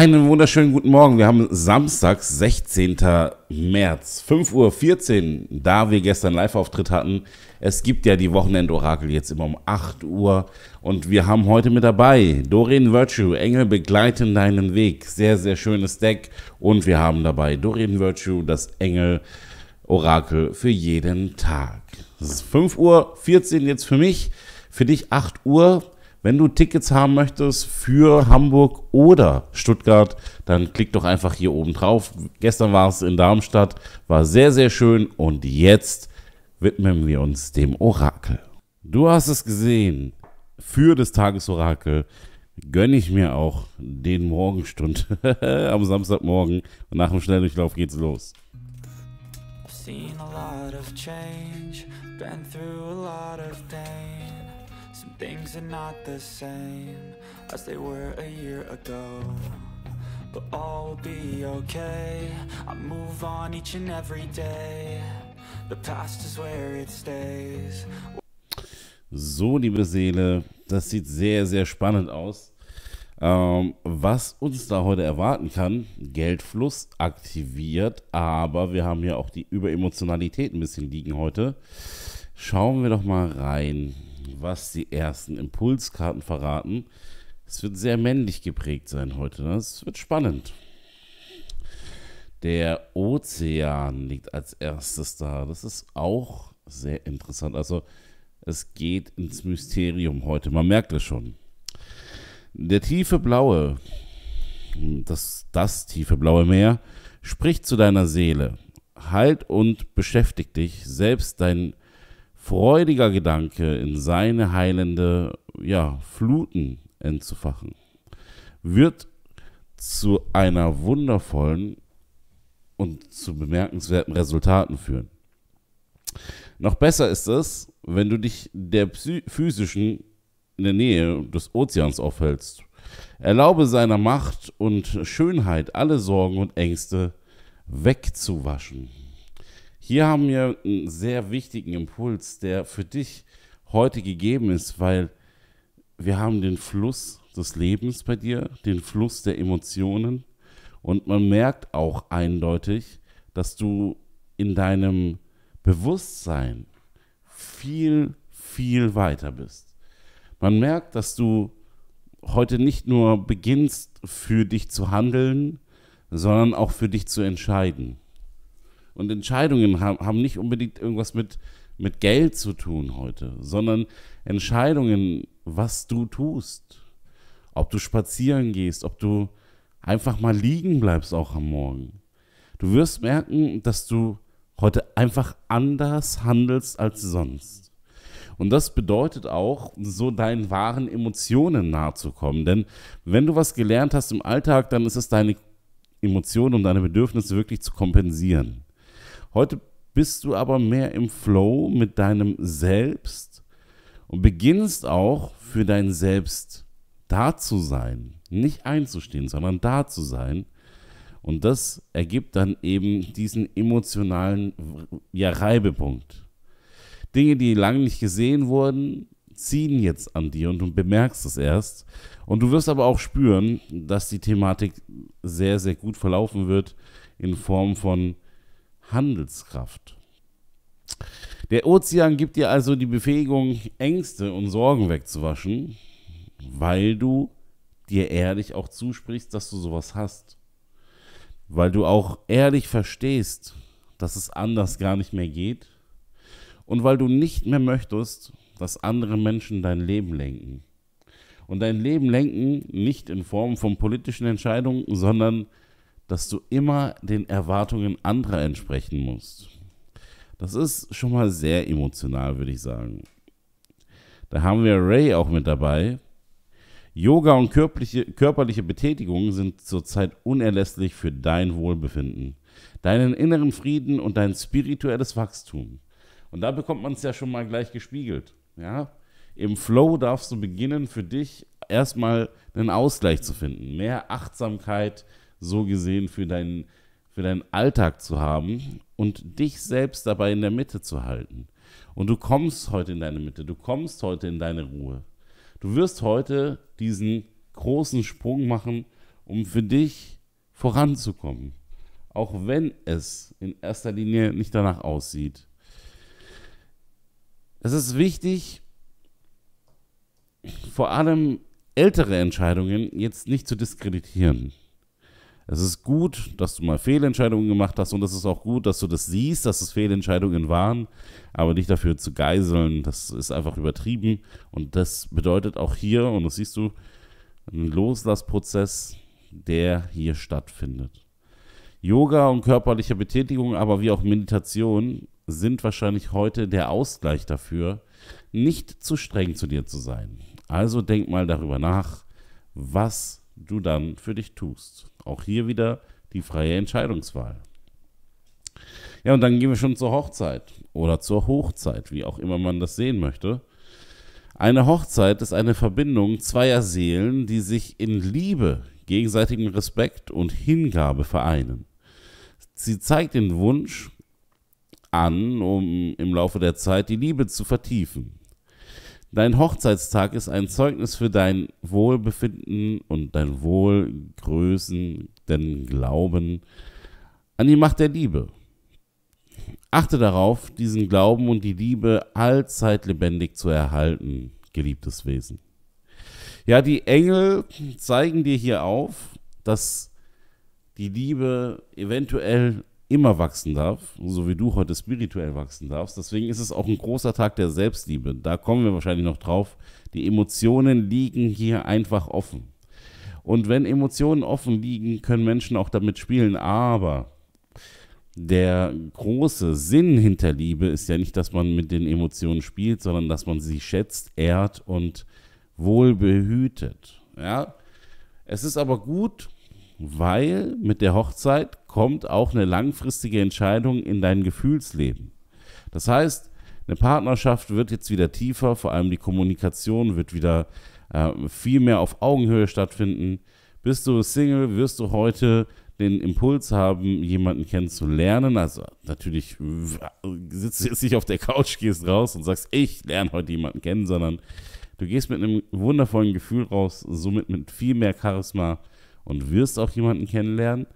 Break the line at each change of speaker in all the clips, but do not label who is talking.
Einen wunderschönen guten Morgen. Wir haben Samstag, 16. März, 5.14 Uhr, da wir gestern Live-Auftritt hatten. Es gibt ja die Wochenendorakel jetzt immer um 8 Uhr. Und wir haben heute mit dabei Doreen Virtue, Engel begleiten deinen Weg. Sehr, sehr schönes Deck. Und wir haben dabei Doreen Virtue, das Engel-Orakel für jeden Tag. Es ist 5.14 Uhr jetzt für mich, für dich 8 Uhr. Wenn du Tickets haben möchtest für Hamburg oder Stuttgart, dann klick doch einfach hier oben drauf. Gestern war es in Darmstadt, war sehr, sehr schön und jetzt widmen wir uns dem Orakel. Du hast es gesehen, für das Tagesorakel gönne ich mir auch den Morgenstund am Samstagmorgen und nach dem Schnelldurchlauf geht's los. I've seen a lot of change, been through a lot of days. Things are not the same as they were a year ago But all will be okay I move on each and every day The past is where it stays So, liebe Seele, das sieht sehr, sehr spannend aus. Ähm, was uns da heute erwarten kann, Geldfluss aktiviert, aber wir haben ja auch die Überemotionalität ein bisschen liegen heute. Schauen wir doch mal rein was die ersten Impulskarten verraten. Es wird sehr männlich geprägt sein heute. Das ne? wird spannend. Der Ozean liegt als erstes da. Das ist auch sehr interessant. Also es geht ins Mysterium heute. Man merkt es schon. Der tiefe blaue, das, das tiefe blaue Meer, spricht zu deiner Seele. Halt und beschäftigt dich, selbst dein freudiger Gedanke in seine heilende ja, Fluten entzufachen, wird zu einer wundervollen und zu bemerkenswerten Resultaten führen. Noch besser ist es, wenn du dich der physischen in der Nähe des Ozeans aufhältst. Erlaube seiner Macht und Schönheit alle Sorgen und Ängste wegzuwaschen. Hier haben wir einen sehr wichtigen Impuls, der für dich heute gegeben ist, weil wir haben den Fluss des Lebens bei dir, den Fluss der Emotionen und man merkt auch eindeutig, dass du in deinem Bewusstsein viel, viel weiter bist. Man merkt, dass du heute nicht nur beginnst, für dich zu handeln, sondern auch für dich zu entscheiden und Entscheidungen haben, haben nicht unbedingt irgendwas mit, mit Geld zu tun heute, sondern Entscheidungen, was du tust. Ob du spazieren gehst, ob du einfach mal liegen bleibst auch am Morgen. Du wirst merken, dass du heute einfach anders handelst als sonst. Und das bedeutet auch, so deinen wahren Emotionen nahezukommen. Denn wenn du was gelernt hast im Alltag, dann ist es deine Emotionen, und deine Bedürfnisse wirklich zu kompensieren. Heute bist du aber mehr im Flow mit deinem Selbst und beginnst auch für dein Selbst da zu sein. Nicht einzustehen, sondern da zu sein. Und das ergibt dann eben diesen emotionalen ja, Reibepunkt. Dinge, die lange nicht gesehen wurden, ziehen jetzt an dir und du bemerkst es erst. Und du wirst aber auch spüren, dass die Thematik sehr, sehr gut verlaufen wird in Form von Handelskraft. Der Ozean gibt dir also die Befähigung, Ängste und Sorgen wegzuwaschen, weil du dir ehrlich auch zusprichst, dass du sowas hast. Weil du auch ehrlich verstehst, dass es anders gar nicht mehr geht. Und weil du nicht mehr möchtest, dass andere Menschen dein Leben lenken. Und dein Leben lenken nicht in Form von politischen Entscheidungen, sondern dass du immer den Erwartungen anderer entsprechen musst. Das ist schon mal sehr emotional, würde ich sagen. Da haben wir Ray auch mit dabei. Yoga und körperliche, körperliche Betätigung sind zurzeit unerlässlich für dein Wohlbefinden, deinen inneren Frieden und dein spirituelles Wachstum. Und da bekommt man es ja schon mal gleich gespiegelt. Ja? Im Flow darfst du beginnen, für dich erstmal einen Ausgleich zu finden. Mehr Achtsamkeit, so gesehen für deinen, für deinen Alltag zu haben und dich selbst dabei in der Mitte zu halten. Und du kommst heute in deine Mitte, du kommst heute in deine Ruhe. Du wirst heute diesen großen Sprung machen, um für dich voranzukommen. Auch wenn es in erster Linie nicht danach aussieht. Es ist wichtig, vor allem ältere Entscheidungen jetzt nicht zu diskreditieren es ist gut, dass du mal Fehlentscheidungen gemacht hast und es ist auch gut, dass du das siehst, dass es Fehlentscheidungen waren, aber dich dafür zu geiseln, das ist einfach übertrieben und das bedeutet auch hier, und das siehst du, ein Loslassprozess, der hier stattfindet. Yoga und körperliche Betätigung, aber wie auch Meditation sind wahrscheinlich heute der Ausgleich dafür, nicht zu streng zu dir zu sein. Also denk mal darüber nach, was du dann für dich tust. Auch hier wieder die freie Entscheidungswahl. Ja, und dann gehen wir schon zur Hochzeit oder zur Hochzeit, wie auch immer man das sehen möchte. Eine Hochzeit ist eine Verbindung zweier Seelen, die sich in Liebe, gegenseitigem Respekt und Hingabe vereinen. Sie zeigt den Wunsch an, um im Laufe der Zeit die Liebe zu vertiefen, Dein Hochzeitstag ist ein Zeugnis für dein Wohlbefinden und dein Wohlgrößen, denn Glauben an die Macht der Liebe. Achte darauf, diesen Glauben und die Liebe allzeit lebendig zu erhalten, geliebtes Wesen. Ja, die Engel zeigen dir hier auf, dass die Liebe eventuell immer wachsen darf, so wie du heute spirituell wachsen darfst. Deswegen ist es auch ein großer Tag der Selbstliebe. Da kommen wir wahrscheinlich noch drauf. Die Emotionen liegen hier einfach offen. Und wenn Emotionen offen liegen, können Menschen auch damit spielen. Aber der große Sinn hinter Liebe ist ja nicht, dass man mit den Emotionen spielt, sondern dass man sie schätzt, ehrt und wohl behütet. Ja? Es ist aber gut, weil mit der Hochzeit kommt auch eine langfristige Entscheidung in dein Gefühlsleben. Das heißt, eine Partnerschaft wird jetzt wieder tiefer, vor allem die Kommunikation wird wieder äh, viel mehr auf Augenhöhe stattfinden. Bist du Single, wirst du heute den Impuls haben, jemanden kennenzulernen. Also natürlich sitzt du jetzt nicht auf der Couch, gehst raus und sagst, ich lerne heute jemanden kennen, sondern du gehst mit einem wundervollen Gefühl raus, somit mit viel mehr Charisma und wirst auch jemanden kennenlernen.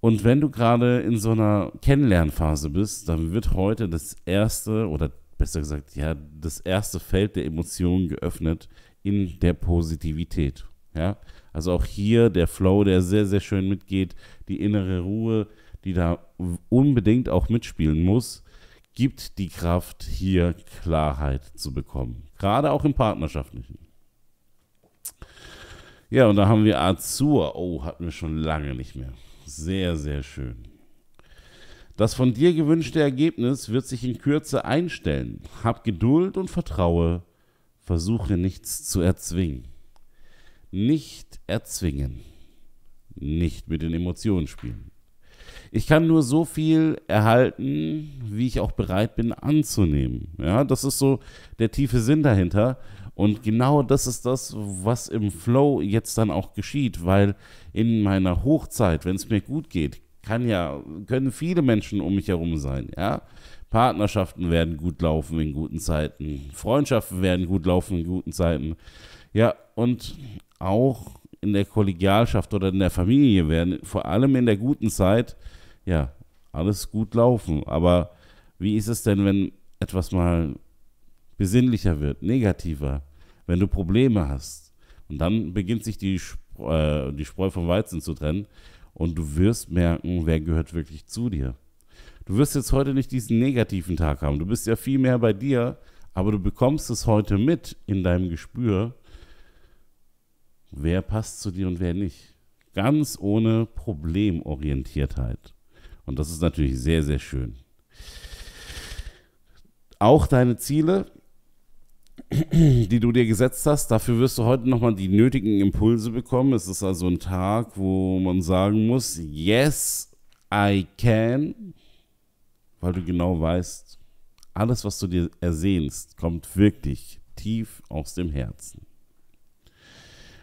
Und wenn du gerade in so einer Kennenlernphase bist, dann wird heute das erste oder besser gesagt, ja, das erste Feld der Emotionen geöffnet in der Positivität. Ja, also auch hier der Flow, der sehr, sehr schön mitgeht, die innere Ruhe, die da unbedingt auch mitspielen muss, gibt die Kraft, hier Klarheit zu bekommen. Gerade auch im Partnerschaftlichen. Ja, und da haben wir Azur. Oh, hatten wir schon lange nicht mehr. Sehr, sehr schön. Das von dir gewünschte Ergebnis wird sich in Kürze einstellen. Hab Geduld und vertraue. Versuche nichts zu erzwingen. Nicht erzwingen. Nicht mit den Emotionen spielen. Ich kann nur so viel erhalten, wie ich auch bereit bin anzunehmen. Ja, das ist so der tiefe Sinn dahinter. Und genau das ist das, was im Flow jetzt dann auch geschieht, weil in meiner Hochzeit, wenn es mir gut geht, kann ja, können viele Menschen um mich herum sein, ja. Partnerschaften werden gut laufen in guten Zeiten, Freundschaften werden gut laufen in guten Zeiten. Ja, und auch in der Kollegialschaft oder in der Familie werden vor allem in der guten Zeit ja alles gut laufen, aber wie ist es denn, wenn etwas mal besinnlicher wird, negativer? wenn du Probleme hast. Und dann beginnt sich die, Spreu, äh, die Spreu vom Weizen zu trennen und du wirst merken, wer gehört wirklich zu dir. Du wirst jetzt heute nicht diesen negativen Tag haben. Du bist ja viel mehr bei dir, aber du bekommst es heute mit in deinem Gespür, wer passt zu dir und wer nicht. Ganz ohne Problemorientiertheit. Und das ist natürlich sehr, sehr schön. Auch deine Ziele, die du dir gesetzt hast. Dafür wirst du heute nochmal die nötigen Impulse bekommen. Es ist also ein Tag, wo man sagen muss, yes, I can, weil du genau weißt, alles, was du dir ersehnst, kommt wirklich tief aus dem Herzen.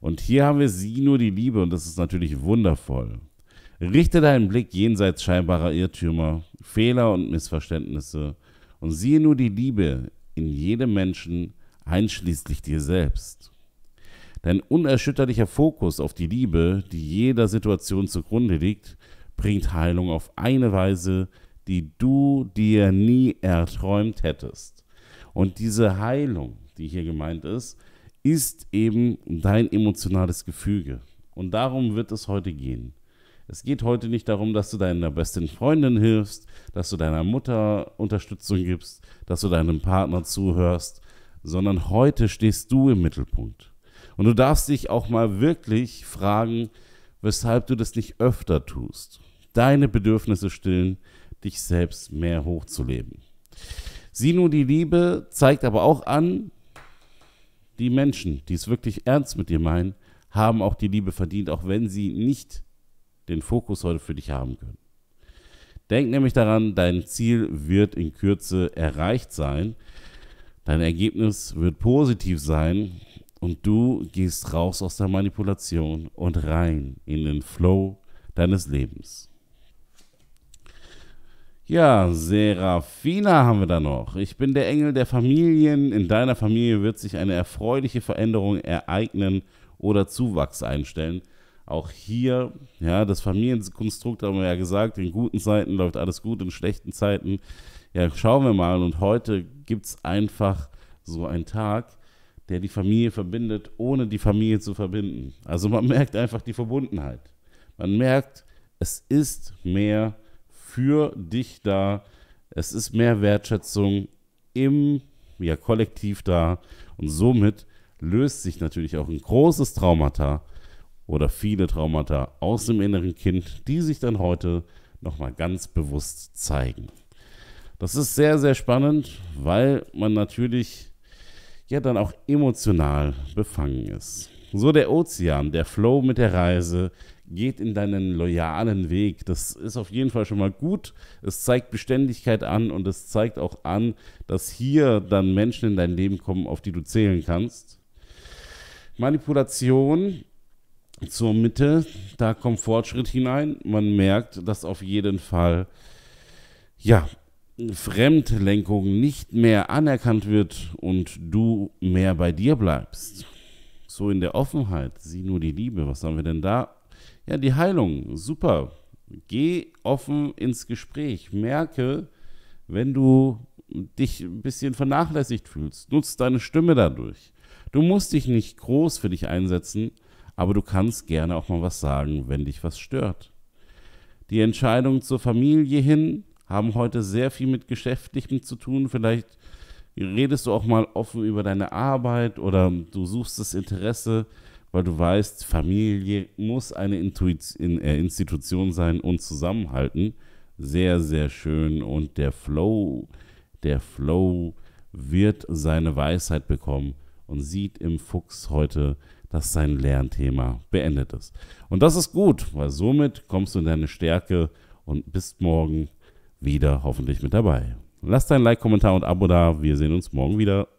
Und hier haben wir sie nur die Liebe und das ist natürlich wundervoll. Richte deinen Blick jenseits scheinbarer Irrtümer, Fehler und Missverständnisse und siehe nur die Liebe in jedem Menschen, einschließlich dir selbst. Dein unerschütterlicher Fokus auf die Liebe, die jeder Situation zugrunde liegt, bringt Heilung auf eine Weise, die du dir nie erträumt hättest. Und diese Heilung, die hier gemeint ist, ist eben dein emotionales Gefüge. Und darum wird es heute gehen. Es geht heute nicht darum, dass du deiner besten Freundin hilfst, dass du deiner Mutter Unterstützung gibst, dass du deinem Partner zuhörst, sondern heute stehst du im Mittelpunkt. Und du darfst dich auch mal wirklich fragen, weshalb du das nicht öfter tust. Deine Bedürfnisse stillen, dich selbst mehr hochzuleben. Sieh Sino die Liebe zeigt aber auch an, die Menschen, die es wirklich ernst mit dir meinen, haben auch die Liebe verdient, auch wenn sie nicht den Fokus heute für dich haben können. Denk nämlich daran, dein Ziel wird in Kürze erreicht sein. Dein Ergebnis wird positiv sein und du gehst raus aus der Manipulation und rein in den Flow deines Lebens. Ja, Serafina haben wir da noch. Ich bin der Engel der Familien. In deiner Familie wird sich eine erfreuliche Veränderung ereignen oder Zuwachs einstellen. Auch hier, ja, das Familienkonstrukt haben wir ja gesagt, in guten Zeiten läuft alles gut, in schlechten Zeiten ja, schauen wir mal. Und heute gibt es einfach so einen Tag, der die Familie verbindet, ohne die Familie zu verbinden. Also man merkt einfach die Verbundenheit. Man merkt, es ist mehr für dich da, es ist mehr Wertschätzung im ja, Kollektiv da und somit löst sich natürlich auch ein großes Traumata oder viele Traumata aus dem inneren Kind, die sich dann heute nochmal ganz bewusst zeigen. Das ist sehr, sehr spannend, weil man natürlich ja dann auch emotional befangen ist. So der Ozean, der Flow mit der Reise geht in deinen loyalen Weg. Das ist auf jeden Fall schon mal gut. Es zeigt Beständigkeit an und es zeigt auch an, dass hier dann Menschen in dein Leben kommen, auf die du zählen kannst. Manipulation zur Mitte, da kommt Fortschritt hinein. Man merkt, dass auf jeden Fall ja, Fremdlenkung nicht mehr anerkannt wird und du mehr bei dir bleibst. So in der Offenheit, sieh nur die Liebe, was haben wir denn da? Ja, die Heilung, super. Geh offen ins Gespräch. Merke, wenn du dich ein bisschen vernachlässigt fühlst, nutz deine Stimme dadurch. Du musst dich nicht groß für dich einsetzen, aber du kannst gerne auch mal was sagen, wenn dich was stört. Die Entscheidung zur Familie hin, haben heute sehr viel mit Geschäftlichem zu tun. Vielleicht redest du auch mal offen über deine Arbeit oder du suchst das Interesse, weil du weißt, Familie muss eine Intuition, äh, Institution sein und zusammenhalten. Sehr, sehr schön. Und der Flow, der Flow wird seine Weisheit bekommen und sieht im Fuchs heute, dass sein Lernthema beendet ist. Und das ist gut, weil somit kommst du in deine Stärke und bist morgen wieder hoffentlich mit dabei. Lasst dein Like, Kommentar und Abo da. Wir sehen uns morgen wieder.